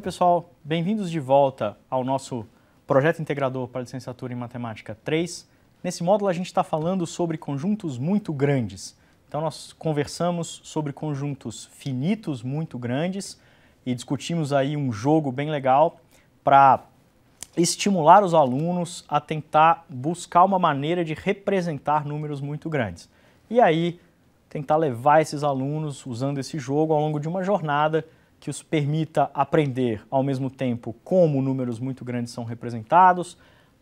Oi, pessoal. Bem-vindos de volta ao nosso projeto integrador para licenciatura em Matemática 3. Nesse módulo, a gente está falando sobre conjuntos muito grandes. Então, nós conversamos sobre conjuntos finitos muito grandes e discutimos aí um jogo bem legal para estimular os alunos a tentar buscar uma maneira de representar números muito grandes. E aí, tentar levar esses alunos usando esse jogo ao longo de uma jornada que os permita aprender ao mesmo tempo como números muito grandes são representados,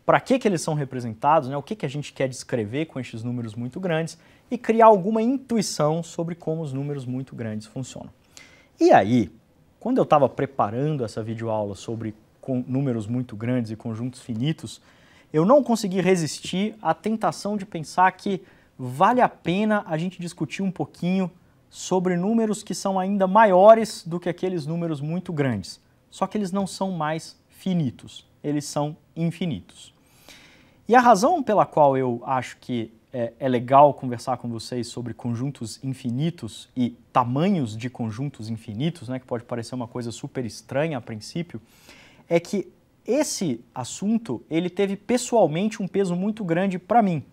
para que, que eles são representados, né? o que, que a gente quer descrever com esses números muito grandes e criar alguma intuição sobre como os números muito grandes funcionam. E aí, quando eu estava preparando essa videoaula sobre números muito grandes e conjuntos finitos, eu não consegui resistir à tentação de pensar que vale a pena a gente discutir um pouquinho sobre números que são ainda maiores do que aqueles números muito grandes. Só que eles não são mais finitos, eles são infinitos. E a razão pela qual eu acho que é, é, legal conversar com vocês sobre conjuntos infinitos e tamanhos de conjuntos infinitos, né, que pode parecer uma coisa super estranha a princípio, é que esse assunto ele teve pessoalmente um peso muito grande para mim.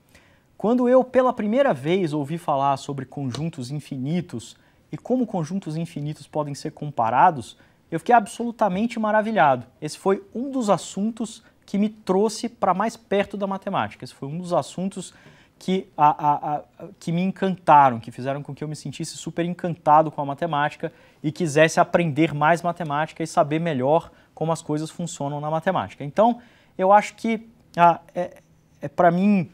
Quando eu pela primeira vez ouvi falar sobre conjuntos infinitos e como conjuntos infinitos podem ser comparados, eu fiquei absolutamente maravilhado. Esse foi um dos assuntos que me trouxe para mais perto da matemática. Esse foi um dos assuntos que, a, a, a, que me encantaram, que fizeram com que eu me sentisse super encantado com a matemática e quisesse aprender mais matemática e saber melhor como as coisas funcionam na matemática. Então, eu acho que ah, é, é para mim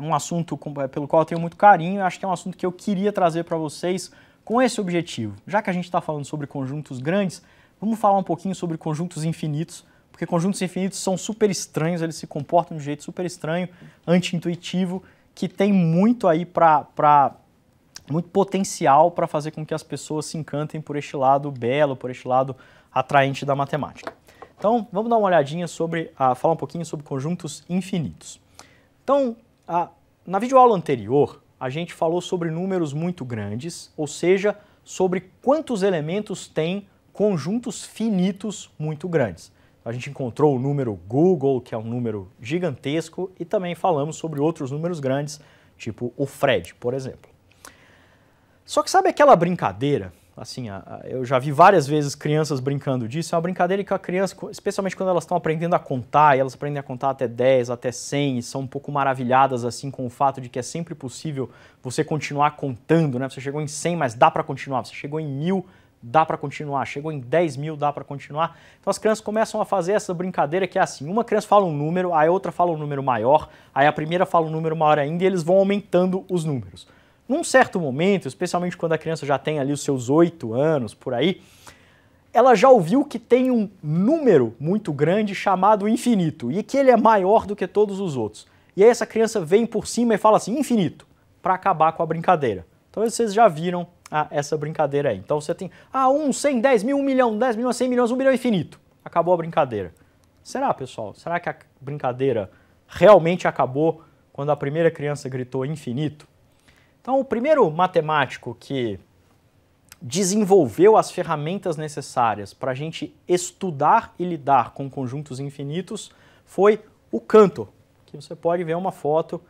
um assunto é, pelo qual eu tenho muito carinho, acho que é um assunto que eu queria trazer para vocês com esse objetivo. Já que a gente está falando sobre conjuntos grandes, vamos falar um pouquinho sobre conjuntos infinitos, porque conjuntos infinitos são super estranhos, eles se comportam de um jeito super estranho, anti-intuitivo, que tem muito aí para muito potencial para fazer com que as pessoas se encantem por este lado belo, por este lado atraente da matemática. Então, vamos dar uma olhadinha sobre, a, ah, falar um pouquinho sobre conjuntos infinitos. Então, ah, na videoaula anterior, a gente falou sobre números muito grandes, ou seja, sobre quantos elementos tem conjuntos finitos muito grandes. A gente encontrou o número Google, que é um número gigantesco, e também falamos sobre outros números grandes, tipo o Fred, por exemplo. Só que sabe aquela brincadeira Assim, a, a, eu já vi várias vezes crianças brincando disso. É uma brincadeira que a criança, especialmente quando elas estão aprendendo a contar, e elas aprendem a contar até 10, até 100, e são um pouco maravilhadas assim com o fato de que é sempre possível você continuar contando, né? Você chegou em 100, mas dá para continuar. Você chegou em 1000, dá para continuar. Chegou em 10 mil, dá para continuar. Então as crianças começam a fazer essa brincadeira que é assim: uma criança fala um número, aí a outra fala um número maior, aí a primeira fala um número maior ainda, e eles vão aumentando os números. Num certo momento, especialmente quando a criança já tem ali os seus oito anos, por aí, ela já ouviu que tem um número muito grande chamado infinito e que ele é maior do que todos os outros. E aí essa criança vem por cima e fala assim, infinito, para acabar com a brincadeira. Então vocês já viram ah, essa brincadeira aí. Então você tem, ah, um, cem, dez mil, um milhão, dez milhões, cem milhões, um milhão infinito. Acabou a brincadeira. Será, pessoal? Será que a brincadeira realmente acabou quando a primeira criança gritou infinito? Então, o primeiro matemático que desenvolveu as ferramentas necessárias para a gente estudar e lidar com conjuntos infinitos foi o Cantor, que você pode ver uma foto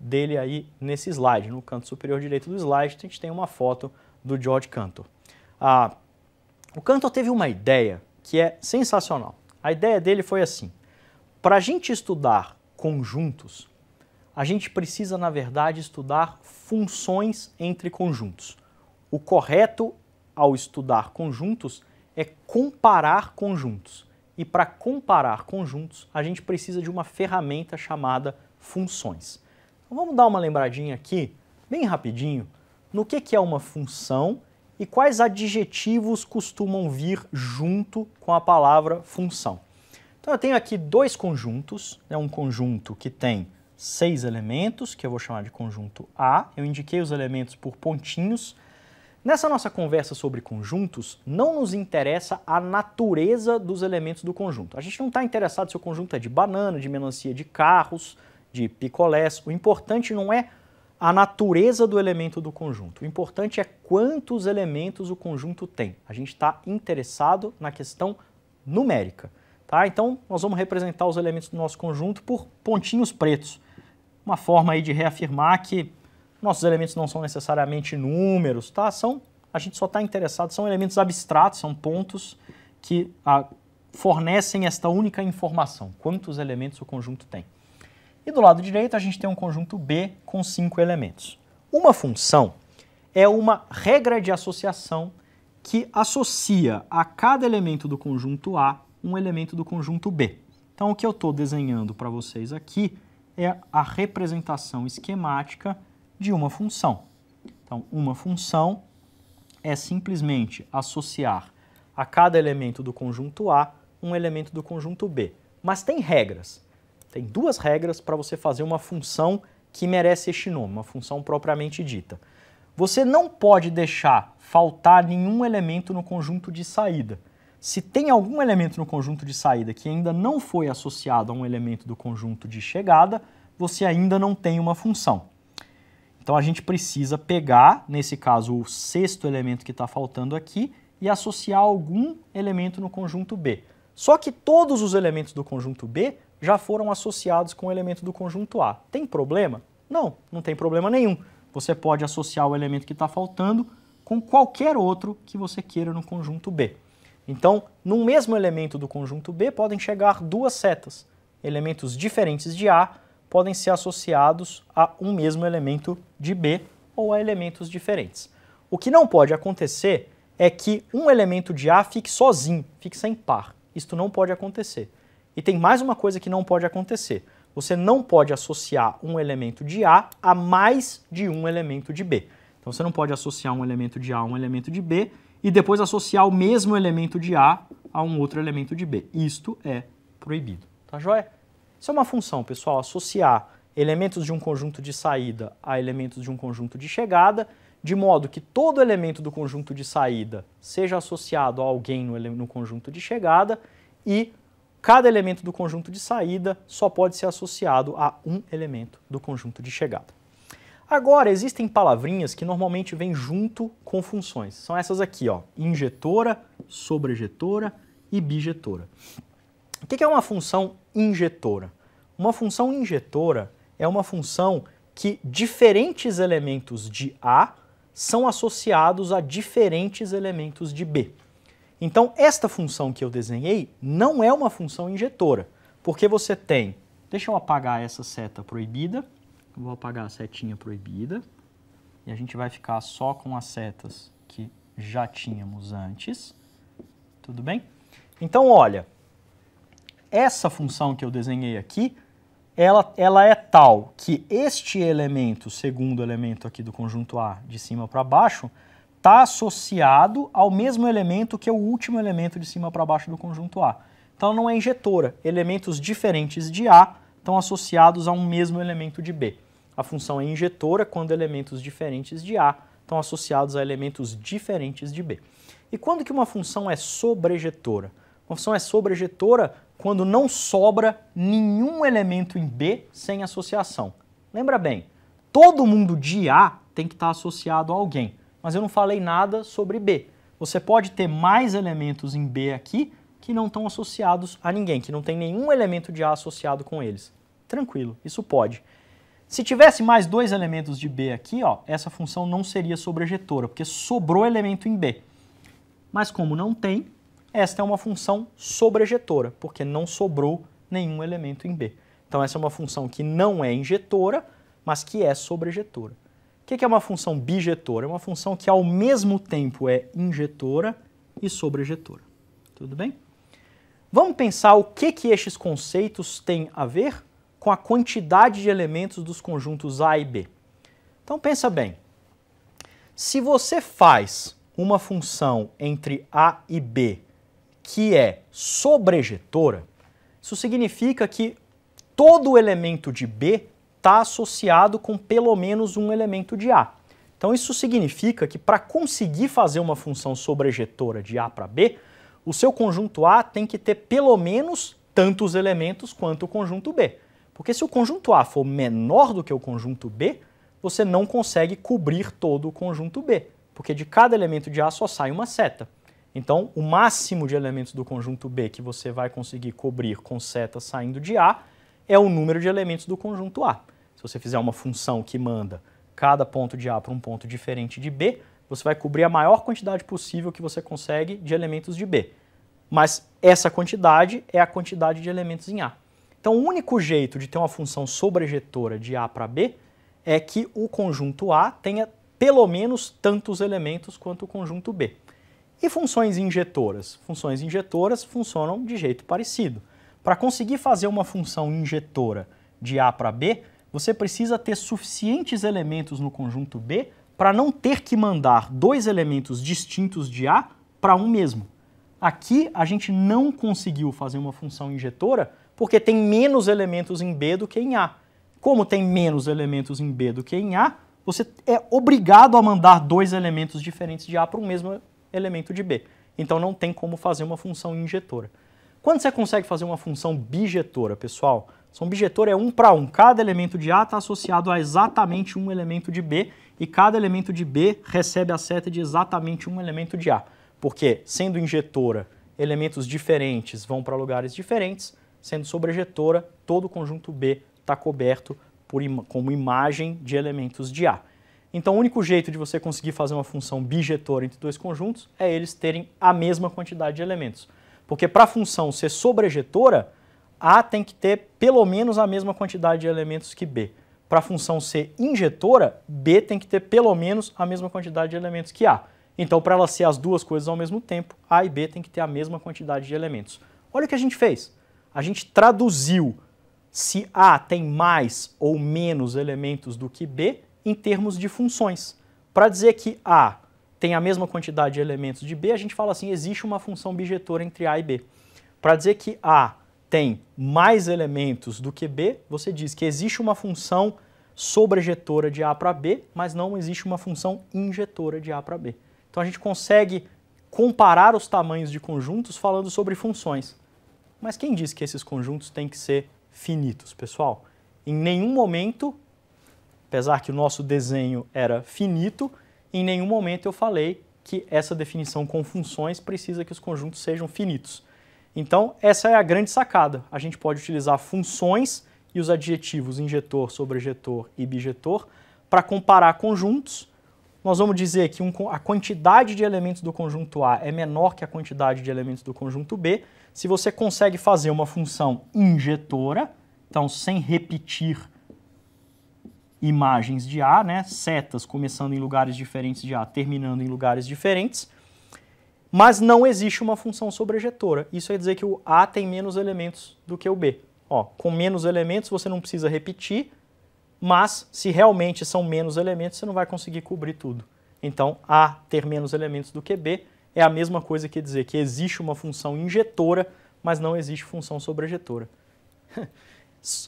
dele aí nesse slide. No canto superior direito do slide, a gente tem uma foto do George Cantor. o Cantor teve uma ideia que é sensacional. A ideia dele foi assim: para a gente estudar conjuntos, a gente precisa, na verdade, estudar funções entre conjuntos. O correto ao estudar conjuntos é comparar conjuntos. E para comparar conjuntos, a gente precisa de uma ferramenta chamada funções. Então, vamos dar uma lembradinha aqui, bem rapidinho, no que, que é uma função e quais adjetivos costumam vir junto com a palavra função. Então eu tenho aqui dois conjuntos, né, um conjunto que tem seis elementos, que eu vou chamar de conjunto A. Eu indiquei os elementos por pontinhos. Nessa nossa conversa sobre conjuntos, não nos interessa a natureza dos elementos do conjunto. A gente não está interessado se o conjunto é de banana, de melancia, de carros, de picolés. O importante não é a natureza do elemento do conjunto. O importante é quantos elementos o conjunto tem. A gente está interessado na questão numérica. Tá? Então, nós vamos representar os elementos do nosso conjunto por pontinhos pretos uma forma aí de reafirmar que nossos elementos não são necessariamente números, tá? São, a gente só está interessado, são elementos abstratos, são pontos que a, ah, fornecem esta única informação, quantos elementos o conjunto tem. E do lado direito a gente tem um conjunto B com cinco elementos. Uma função é uma regra de associação que associa a cada elemento do conjunto A um elemento do conjunto B. Então o que eu estou desenhando para vocês aqui é a representação esquemática de uma função. Então, uma função é simplesmente associar a cada elemento do conjunto A um elemento do conjunto B. Mas tem regras. Tem duas regras para você fazer uma função que merece este nome, uma função propriamente dita. Você não pode deixar faltar nenhum elemento no conjunto de saída. Se tem algum elemento no conjunto de saída que ainda não foi associado a um elemento do conjunto de chegada, você ainda não tem uma função. Então a gente precisa pegar, nesse caso, o sexto elemento que está faltando aqui e associar algum elemento no conjunto B. Só que todos os elementos do conjunto B já foram associados com o elemento do conjunto A. Tem problema? Não, não tem problema nenhum. Você pode associar o elemento que está faltando com qualquer outro que você queira no conjunto B. Então, num mesmo elemento do conjunto B podem chegar duas setas. Elementos diferentes de A podem ser associados a um mesmo elemento de B ou a elementos diferentes. O que não pode acontecer é que um elemento de A fique sozinho, fique sem par. Isto não pode acontecer. E tem mais uma coisa que não pode acontecer. Você não pode associar um elemento de A a mais de um elemento de B. Então você não pode associar um elemento de A a um elemento de B e depois associar o mesmo elemento de A a um outro elemento de B. Isto é proibido. Tá joia? Isso é uma função, pessoal, associar elementos de um conjunto de saída a elementos de um conjunto de chegada, de modo que todo elemento do conjunto de saída seja associado a alguém no, no conjunto de chegada e cada elemento do conjunto de saída só pode ser associado a um elemento do conjunto de chegada. Agora, existem palavrinhas que normalmente vêm junto com funções. São essas aqui, ó, injetora, sobrejetora e bijetora. O que é uma função injetora? Uma função injetora é uma função que diferentes elementos de A são associados a diferentes elementos de B. Então, esta função que eu desenhei não é uma função injetora, porque você tem... Deixa eu apagar essa seta proibida vou apagar a setinha proibida e a gente vai ficar só com as setas que já tínhamos antes, tudo bem? Então, olha, essa função que eu desenhei aqui, ela, ela é tal que este elemento, segundo elemento aqui do conjunto A, de cima para baixo, está associado ao mesmo elemento que é o último elemento de cima para baixo do conjunto A. Então, não é injetora. Elementos diferentes de A estão associados a um mesmo elemento de B. A função é injetora quando elementos diferentes de A estão associados a elementos diferentes de B. E quando que uma função é sobrejetora? Uma função é sobrejetora quando não sobra nenhum elemento em B sem associação. Lembra bem, todo mundo de A tem que estar associado a alguém, mas eu não falei nada sobre B. Você pode ter mais elementos em B aqui, que não estão associados a ninguém, que não tem nenhum elemento de A associado com eles. Tranquilo, isso pode. Se tivesse mais dois elementos de B aqui, ó, essa função não seria sobrejetora, porque sobrou elemento em B. Mas como não tem, esta é uma função sobrejetora, porque não sobrou nenhum elemento em B. Então essa é uma função que não é injetora, mas que é sobrejetora. O que é uma função bijetora? É uma função que ao mesmo tempo é injetora e sobrejetora. Tudo bem? Vamos pensar o que, que estes conceitos têm a ver com a quantidade de elementos dos conjuntos A e B. Então pensa bem, se você faz uma função entre A e B que é sobrejetora, isso significa que todo elemento de B está associado com pelo menos um elemento de A. Então isso significa que para conseguir fazer uma função sobrejetora de A para B, o seu conjunto A tem que ter pelo menos tantos elementos quanto o conjunto B. Porque se o conjunto A for menor do que o conjunto B, você não consegue cobrir todo o conjunto B, porque de cada elemento de A só sai uma seta. Então, o máximo de elementos do conjunto B que você vai conseguir cobrir com seta saindo de A é o número de elementos do conjunto A. Se você fizer uma função que manda cada ponto de A para um ponto diferente de B, você vai cobrir a maior quantidade possível que você consegue de elementos de B. Mas essa quantidade é a quantidade de elementos em A. Então, o único jeito de ter uma função sobrejetora de A para B é que o conjunto A tenha pelo menos tantos elementos quanto o conjunto B. E funções injetoras? Funções injetoras funcionam de jeito parecido. Para conseguir fazer uma função injetora de A para B, você precisa ter suficientes elementos no conjunto B para não ter que mandar dois elementos distintos de A para um mesmo. Aqui a gente não conseguiu fazer uma função injetora porque tem menos elementos em B do que em A. Como tem menos elementos em B do que em A, você é obrigado a mandar dois elementos diferentes de A para o um mesmo elemento de B. Então não tem como fazer uma função injetora. Quando você consegue fazer uma função bijetora, pessoal, são bijetor é um para um. Cada elemento de A está associado a exatamente um elemento de B e cada elemento de B recebe a seta de exatamente um elemento de A. Porque, sendo injetora, elementos diferentes vão para lugares diferentes, sendo sobrejetora, todo o conjunto B está coberto por im como imagem de elementos de A. Então, o único jeito de você conseguir fazer uma função bijetora entre dois conjuntos é eles terem a mesma quantidade de elementos. Porque para a função ser sobrejetora, a tem que ter pelo menos a mesma quantidade de elementos que B. Para a função ser injetora, B tem que ter pelo menos a mesma quantidade de elementos que A. Então, para ela ser as duas coisas ao mesmo tempo, A e B tem que ter a mesma quantidade de elementos. Olha o que a gente fez. A gente traduziu se A tem mais ou menos elementos do que B em termos de funções. Para dizer que A tem a mesma quantidade de elementos de B, a gente fala assim, existe uma função bijetora entre A e B. Para dizer que A tem mais elementos do que B, você diz que existe uma função sobrejetora de A para B, mas não existe uma função injetora de A para B. Então a gente consegue comparar os tamanhos de conjuntos falando sobre funções. Mas quem diz que esses conjuntos têm que ser finitos, pessoal? Em nenhum momento, apesar que o nosso desenho era finito, em nenhum momento eu falei que essa definição com funções precisa que os conjuntos sejam finitos. Então, essa é a grande sacada. A gente pode utilizar funções e os adjetivos injetor, sobrejetor e bijetor para comparar conjuntos. Nós vamos dizer que um, a quantidade de elementos do conjunto A é menor que a quantidade de elementos do conjunto B. Se você consegue fazer uma função injetora, então sem repetir imagens de A, né, setas começando em lugares diferentes de A, terminando em lugares diferentes, mas não existe uma função sobrejetora. Isso quer é dizer que o A tem menos elementos do que o B. Ó, com menos elementos você não precisa repetir, mas se realmente são menos elementos, você não vai conseguir cobrir tudo. Então, A ter menos elementos do que B é a mesma coisa que dizer que existe uma função injetora, mas não existe função sobrejetora.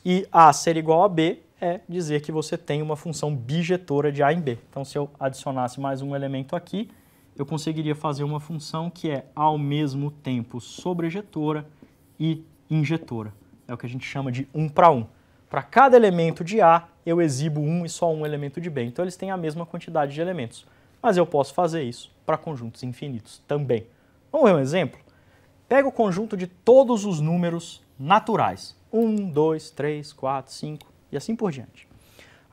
e A ser igual a B é dizer que você tem uma função bijetora de A em B. Então, se eu adicionasse mais um elemento aqui, eu conseguiria fazer uma função que é ao mesmo tempo sobrejetora e injetora. É o que a gente chama de 1 um para 1. Um. Para cada elemento de A, eu exibo um e só um elemento de B. Então eles têm a mesma quantidade de elementos. Mas eu posso fazer isso para conjuntos infinitos também. Vamos ver um exemplo? Pega o conjunto de todos os números naturais. 1, 2, 3, 4, 5 e assim por diante.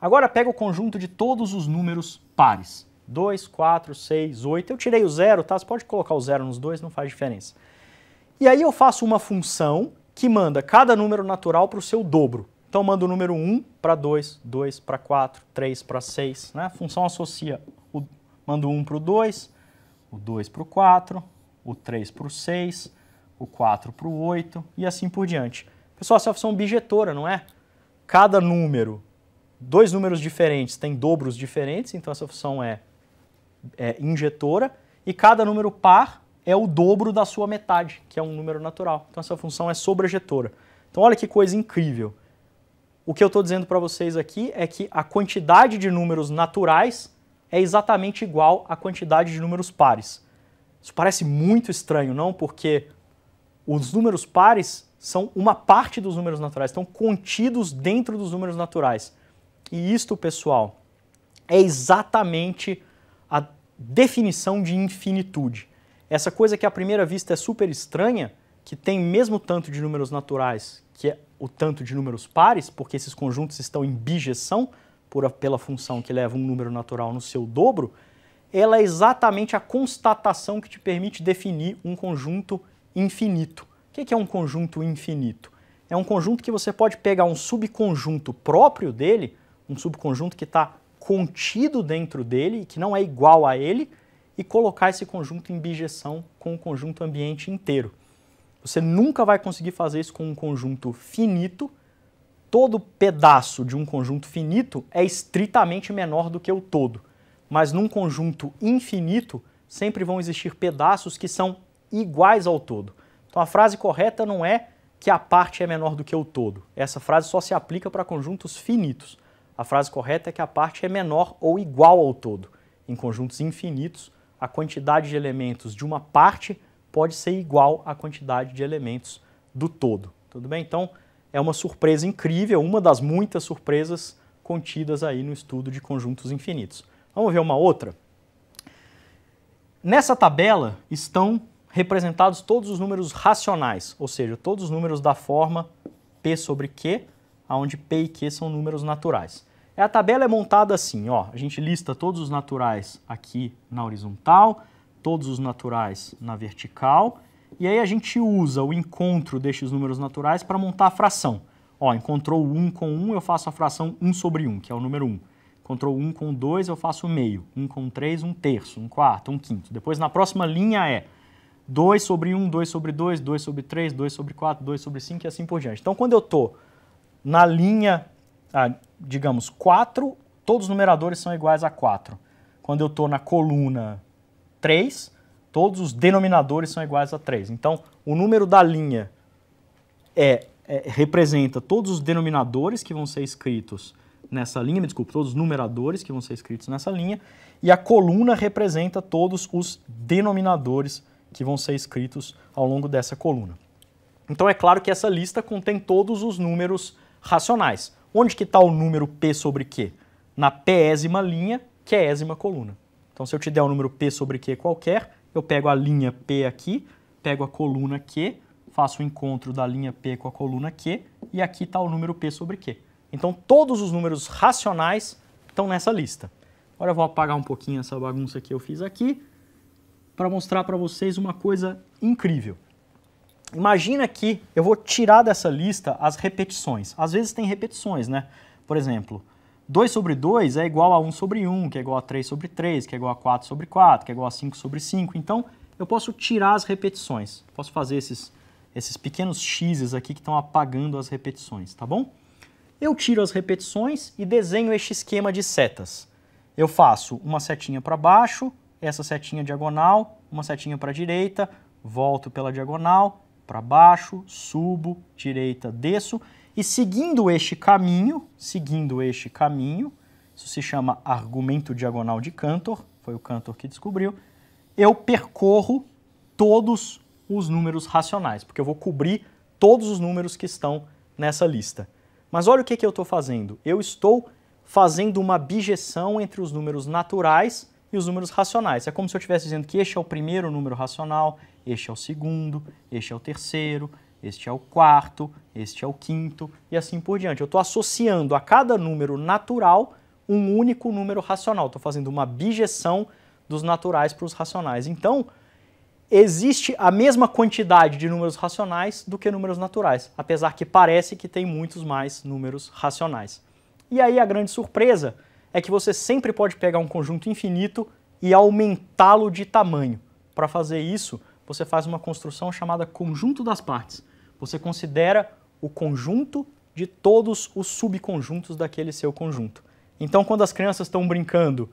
Agora pega o conjunto de todos os números pares. 2, 4, 6, 8. Eu tirei o zero, tá? Você pode colocar o zero nos dois, não faz diferença. E aí eu faço uma função que manda cada número natural para o seu dobro. Então eu mando o número 1 para 2, 2 para 4, 3 para 6. Né? A função associa, o, mando 1 para o 2, o 2 para o 4, o 3 para o 6, o 4 para o 8 e assim por diante. Pessoal, essa é uma função bijetora, não é? Cada número, dois números diferentes, tem dobros diferentes, então essa função é é, injetora, e cada número par é o dobro da sua metade, que é um número natural. Então essa função é sobrejetora. Então olha que coisa incrível. O que eu estou dizendo para vocês aqui é que a quantidade de números naturais é exatamente igual à quantidade de números pares. Isso parece muito estranho, não? Porque os números pares são uma parte dos números naturais, estão contidos dentro dos números naturais. E isto, pessoal, é exatamente definição de infinitude. Essa coisa que à primeira vista é super estranha, que tem mesmo tanto de números naturais que é o tanto de números pares, porque esses conjuntos estão em bijeção por a, pela função que leva um número natural no seu dobro, ela é exatamente a constatação que te permite definir um conjunto infinito. O que é um conjunto infinito? É um conjunto que você pode pegar um subconjunto próprio dele, um subconjunto que está contido dentro dele, que não é igual a ele, e colocar esse conjunto em bijeção com o conjunto ambiente inteiro. Você nunca vai conseguir fazer isso com um conjunto finito. Todo pedaço de um conjunto finito é estritamente menor do que o todo. Mas num conjunto infinito, sempre vão existir pedaços que são iguais ao todo. Então a frase correta não é que a parte é menor do que o todo. Essa frase só se aplica para conjuntos finitos. A frase correta é que a parte é menor ou igual ao todo. Em conjuntos infinitos, a quantidade de elementos de uma parte pode ser igual à quantidade de elementos do todo. Tudo bem? Então, é uma surpresa incrível, uma das muitas surpresas contidas aí no estudo de conjuntos infinitos. Vamos ver uma outra? Nessa tabela estão representados todos os números racionais, ou seja, todos os números da forma P sobre Q, onde P e Q são números naturais. A tabela é montada assim, ó, a gente lista todos os naturais aqui na horizontal, todos os naturais na vertical, e aí a gente usa o encontro destes números naturais para montar a fração. Ó, encontrou 1 com 1, eu faço a fração 1 sobre 1, que é o número 1. Encontrou 1 com 2, eu faço meio. 1 com 3, 1 terço, 1 quarto, 1 quinto. Depois na próxima linha é 2 sobre 1, 2 sobre 2, 2 sobre 3, 2 sobre 4, 2 sobre 5 e assim por diante. Então quando eu estou na linha, ah, digamos, 4, todos os numeradores são iguais a 4. Quando eu estou na coluna 3, todos os denominadores são iguais a 3. Então, o número da linha é, é, representa todos os denominadores que vão ser escritos nessa linha, me desculpe, todos os numeradores que vão ser escritos nessa linha, e a coluna representa todos os denominadores que vão ser escritos ao longo dessa coluna. Então é claro que essa lista contém todos os números racionais. Onde que está o número P sobre Q? Na pésima linha, que quésima é coluna. Então, se eu te der um número P sobre Q qualquer, eu pego a linha P aqui, pego a coluna Q, faço o encontro da linha P com a coluna Q, e aqui está o número P sobre Q. Então, todos os números racionais estão nessa lista. Agora eu vou apagar um pouquinho essa bagunça que eu fiz aqui para mostrar para vocês uma coisa incrível. Imagina que eu vou tirar dessa lista as repetições. Às vezes tem repetições, né? Por exemplo, 2 sobre 2 é igual a 1 sobre 1, que é igual a 3 sobre 3, que é igual a 4 sobre 4, que é igual a 5 sobre 5. Então, eu posso tirar as repetições. Posso fazer esses, esses pequenos x's aqui que estão apagando as repetições, tá bom? Eu tiro as repetições e desenho este esquema de setas. Eu faço uma setinha para baixo, essa setinha diagonal, uma setinha para a direita, volto pela diagonal, para baixo, subo, direita, desço e seguindo este caminho, seguindo este caminho, isso se chama argumento diagonal de Cantor, foi o Cantor que descobriu, eu percorro todos os números racionais, porque eu vou cobrir todos os números que estão nessa lista. Mas olha o que, que eu estou fazendo. Eu estou fazendo uma bijeção entre os números naturais e os números racionais. É como se eu estivesse dizendo que este é o primeiro número racional, este é o segundo, este é o terceiro, este é o quarto, este é o quinto e assim por diante. Eu estou associando a cada número natural um único número racional. Estou fazendo uma bijeção dos naturais para os racionais. Então, existe a mesma quantidade de números racionais do que números naturais, apesar que parece que tem muitos mais números racionais. E aí a grande surpresa é que você sempre pode pegar um conjunto infinito e aumentá-lo de tamanho. Para fazer isso, você faz uma construção chamada conjunto das partes. Você considera o conjunto de todos os subconjuntos daquele seu conjunto. Então, quando as crianças estão brincando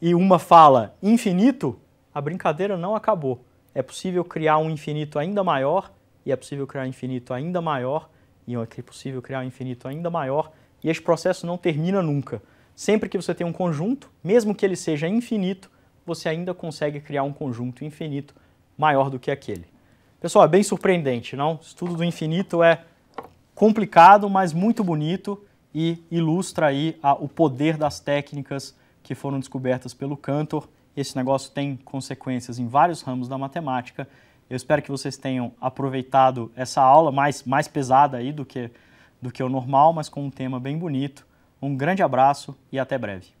e uma fala infinito, a brincadeira não acabou. É possível criar um infinito ainda maior, e é possível criar um infinito ainda maior, e é possível criar um infinito ainda maior, e esse processo não termina nunca. Sempre que você tem um conjunto, mesmo que ele seja infinito, você ainda consegue criar um conjunto infinito maior do que aquele. Pessoal, é bem surpreendente, não? Estudo do infinito é complicado, mas muito bonito e ilustra aí a, o poder das técnicas que foram descobertas pelo Cantor. Esse negócio tem consequências em vários ramos da matemática. Eu espero que vocês tenham aproveitado essa aula mais, mais pesada aí do que, do que o normal, mas com um tema bem bonito. Um grande abraço e até breve.